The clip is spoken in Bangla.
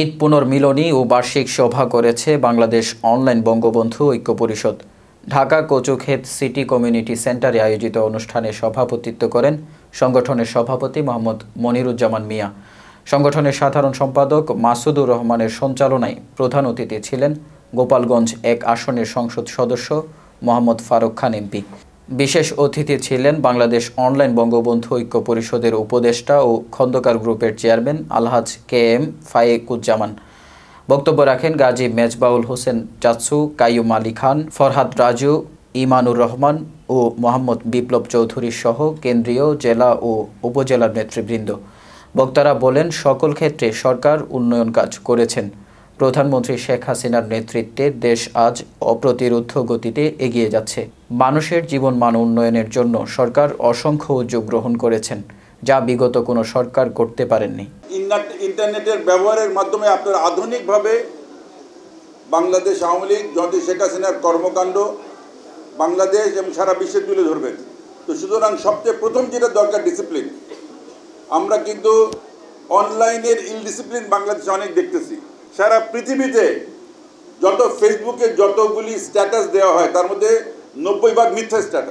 ঈদ পুনর্মিলনী ও বার্ষিক সভা করেছে বাংলাদেশ অনলাইন বঙ্গবন্ধু ঐক্য পরিষদ ঢাকা কচুক্ষেত সিটি কমিউনিটি সেন্টারে আয়োজিত অনুষ্ঠানে সভাপতিত্ব করেন সংগঠনের সভাপতি মোহাম্মদ মনিরুজ্জামান মিয়া সংগঠনের সাধারণ সম্পাদক মাসুদুর রহমানের সঞ্চালনায় প্রধান অতিথি ছিলেন গোপালগঞ্জ এক আসনের সংসদ সদস্য মোহাম্মদ ফারুক খান এমপি বিশেষ অতিথি ছিলেন বাংলাদেশ অনলাইন বঙ্গবন্ধু ঐক্য পরিষদের উপদেষ্টা ও খন্দকার গ্রুপের চেয়ারম্যান আলহাজ কে এম ফায়েকুজ্জামান বক্তব্য রাখেন গাজী মেজবাউল হোসেন চাচু কাইয়ুম আলী খান ফরহাদ রাজু ইমানুর রহমান ও মোহাম্মদ বিপ্লব চৌধুরী সহ কেন্দ্রীয় জেলা ও উপজেলার নেতৃবৃন্দ বক্তারা বলেন সকল ক্ষেত্রে সরকার উন্নয়ন কাজ করেছেন প্রধানমন্ত্রী শেখ হাসিনার নেতৃত্বে দেশ আজ অপ্রতিরোধ গতিতে এগিয়ে যাচ্ছে মানুষের জীবন মান উন্নয়নের জন্য সরকার অসংখ্য উদ্যোগ গ্রহণ করেছেন যা বিগত কোনো সরকার করতে পারেননি ইন্টারনেটের ব্যবহারের মাধ্যমে আপনারা আধুনিকভাবে বাংলাদেশ আওয়ামী লীগ জনতি শেখ হাসিনার কর্মকাণ্ড বাংলাদেশ এবং সারা বিশ্বে তুলে ধরবেন তো সুতরাং সবচেয়ে প্রথম যেটা দরকার ডিসিপ্লিন আমরা কিন্তু অনলাইনের ইনডিসিপ্লিন বাংলাদেশে অনেক দেখতেছি সারা পৃথিবীতে যত ফেসবুকে যতগুলি স্ট্যাটাস দেওয়া হয় তার মধ্যে নব্বই ভাগ মিথ্যা স্ট্যাটাস